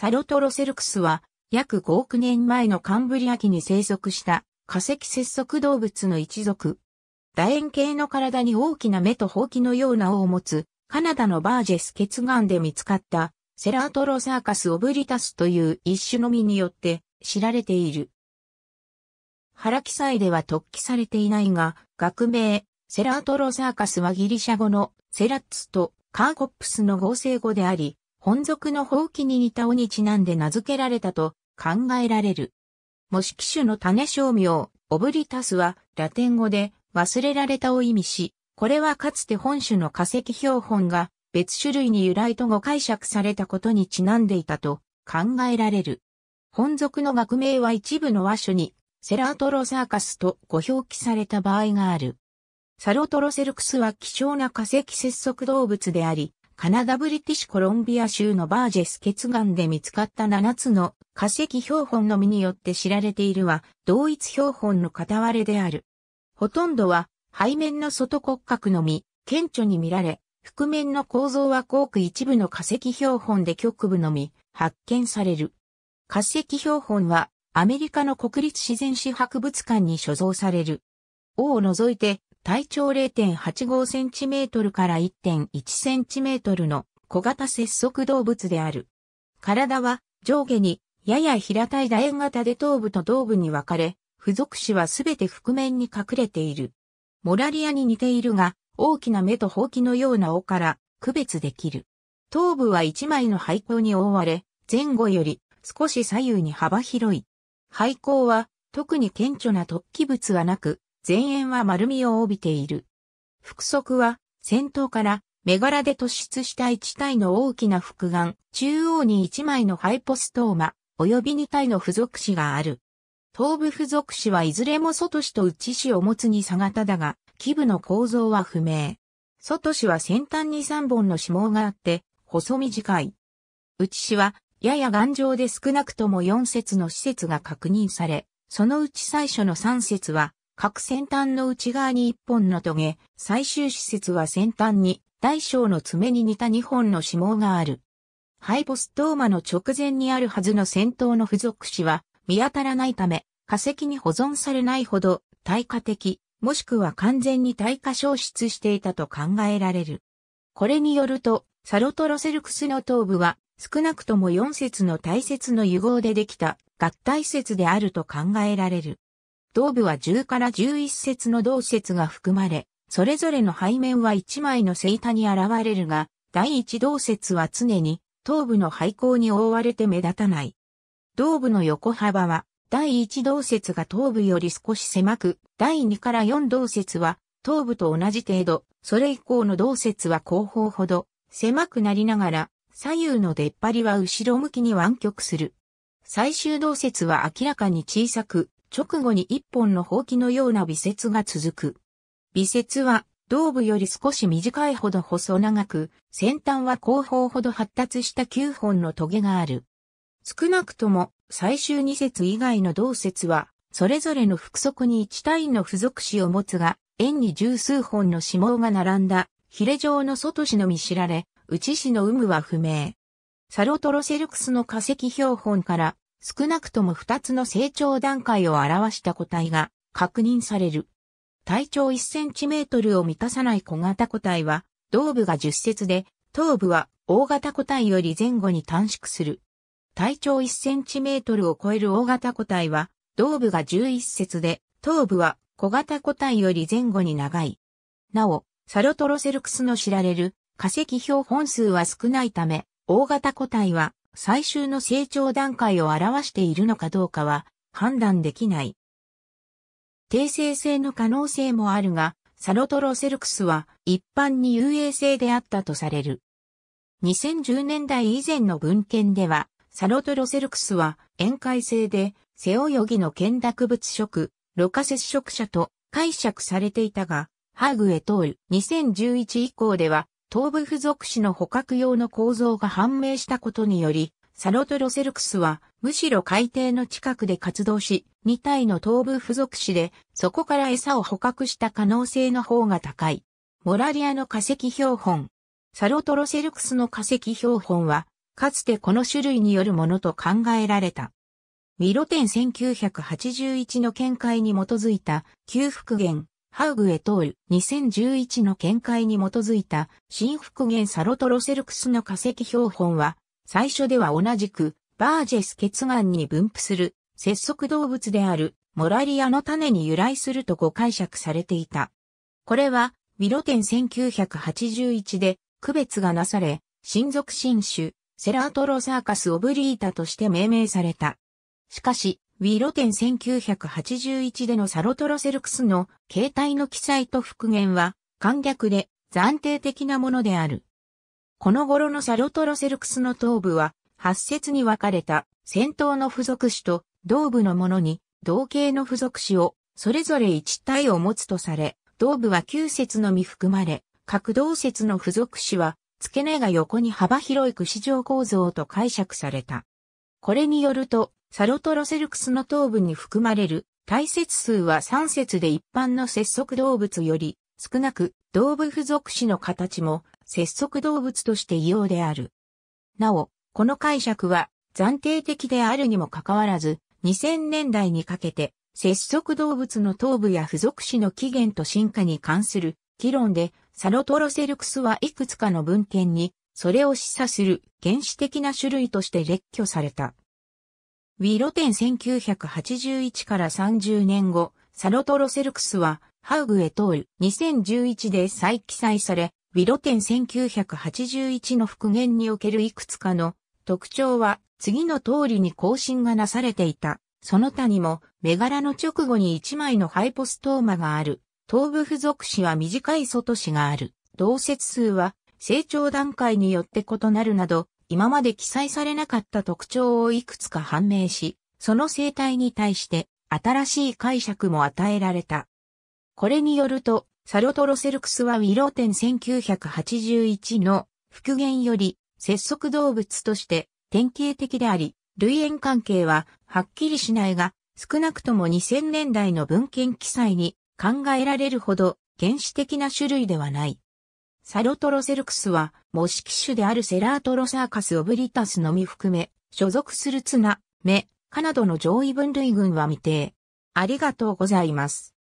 サロトロセルクスは、約5億年前のカンブリア紀に生息した化石節足動物の一族。楕円形の体に大きな目とほうきのような尾を持つ、カナダのバージェス血岩で見つかったセラートロサーカス・オブリタスという一種の実によって知られている。原記載では突起されていないが、学名、セラートロサーカスはギリシャ語のセラッツとカーコップスの合成語であり、本属のほうに似た尾にちなんで名付けられたと考えられる。模式種の種商名、オブリタスはラテン語で忘れられたを意味し、これはかつて本種の化石標本が別種類に由来と誤解釈されたことにちなんでいたと考えられる。本属の学名は一部の和種にセラートロサーカスとご表記された場合がある。サロトロセルクスは希少な化石節足動物であり、カナダブリティッシュコロンビア州のバージェス決岩で見つかった7つの化石標本のみによって知られているは同一標本の片割れである。ほとんどは背面の外骨格のみ、顕著に見られ、覆面の構造は広く一部の化石標本で局部のみ発見される。化石標本はアメリカの国立自然史博物館に所蔵される。王を除いて体長 0.85cm から 1.1cm の小型節足動物である。体は上下にやや平たい楕円型で頭部と頭部に分かれ、付属詞はすべて覆面に隠れている。モラリアに似ているが、大きな目とほうきのような尾から区別できる。頭部は一枚の廃校に覆われ、前後より少し左右に幅広い。廃坑は特に顕著な突起物はなく、前縁は丸みを帯びている。腹側は、先頭から目柄で突出した一体の大きな複眼、中央に一枚のハイポストーマ、及び二体の付属子がある。頭部付属子はいずれも外子と内子を持つに差型だが、基部の構造は不明。外子は先端に3本の指紋があって、細短い。内子は、やや頑丈で少なくとも4節の施設が確認され、そのうち最初の3節は、各先端の内側に一本の棘、最終施設は先端に大小の爪に似た二本の指紋がある。ハイボストーマの直前にあるはずの先頭の付属紙は見当たらないため、化石に保存されないほど耐火的、もしくは完全に耐火消失していたと考えられる。これによると、サロトロセルクスの頭部は少なくとも4節の大切の融合でできた合体説であると考えられる。胴部は10から11節の同節が含まれ、それぞれの背面は1枚の聖板に現れるが、第一同節は常に頭部の廃後に覆われて目立たない。頭部の横幅は、第一同節が頭部より少し狭く、第二から四同節は頭部と同じ程度、それ以降の同節は後方ほど狭くなりながら、左右の出っ張りは後ろ向きに湾曲する。最終同節は明らかに小さく、直後に一本のほうのような微節が続く。微節は、胴部より少し短いほど細長く、先端は後方ほど発達した9本の棘がある。少なくとも、最終2節以外の同節は、それぞれの複足に1単位の付属子を持つが、円に十数本の指紋が並んだ、ヒレ状の外紙のみ知られ、内紙の有無は不明。サロトロセルクスの化石標本から、少なくとも2つの成長段階を表した個体が確認される。体長1センチメートルを満たさない小型個体は、胴部が10節で、頭部は大型個体より前後に短縮する。体長1センチメートルを超える大型個体は、頭部が11節で、頭部は小型個体より前後に長い。なお、サロトロセルクスの知られる化石標本数は少ないため、大型個体は最終の成長段階を表しているのかどうかは判断できない。定性性の可能性もあるが、サロトロセルクスは一般に遊泳性であったとされる。2010年代以前の文献では、サロトロセルクスは宴会性で背泳ぎの見濁物色、露過接触者と解釈されていたが、ハーグへ通る2011以降では頭部付属種の捕獲用の構造が判明したことにより、サロトロセルクスはむしろ海底の近くで活動し、2体の頭部付属種でそこから餌を捕獲した可能性の方が高い。モラリアの化石標本。サロトロセルクスの化石標本は、かつてこの種類によるものと考えられた。ミロテン1981の見解に基づいた旧復元、ハウグエトール2011の見解に基づいた新復元サロトロセルクスの化石標本は、最初では同じくバージェス血岩に分布する節足動物であるモラリアの種に由来すると誤解釈されていた。これは、ィロテン1981で区別がなされ、親族新種、セラートロサーカスオブリータとして命名された。しかし、ウィロテン1981でのサロトロセルクスの形態の記載と復元は、簡略で暫定的なものである。この頃のサロトロセルクスの頭部は、8節に分かれた先頭の付属紙と胴部のものに同型の付属紙をそれぞれ1体を持つとされ、胴部は9節のみ含まれ、各動節の付属紙は付け根が横に幅広い串状構造と解釈された。これによると、サロトロセルクスの頭部に含まれる体節数は3節で一般の節足動物より少なく動物付属種の形も節足動物として異様である。なお、この解釈は暫定的であるにもかかわらず2000年代にかけて節足動物の頭部や付属種の起源と進化に関する議論でサロトロセルクスはいくつかの文献にそれを示唆する原始的な種類として列挙された。ウィロテン1981から30年後、サロトロセルクスは、ハウグへ通る2011で再記載され、ウィロテン1981の復元におけるいくつかの特徴は次の通りに更新がなされていた。その他にも、目柄の直後に1枚のハイポストーマがある。頭部付属子は短い外子がある。同節数は成長段階によって異なるなど、今まで記載されなかった特徴をいくつか判明し、その生態に対して新しい解釈も与えられた。これによると、サロトロセルクスはウィローテン1981の復元より節足動物として典型的であり、類縁関係ははっきりしないが、少なくとも2000年代の文献記載に考えられるほど原始的な種類ではない。サロトロセルクスは、模式種であるセラートロサーカスオブリタスのみ含め、所属するツナ、メ、カなどの上位分類群は未定。ありがとうございます。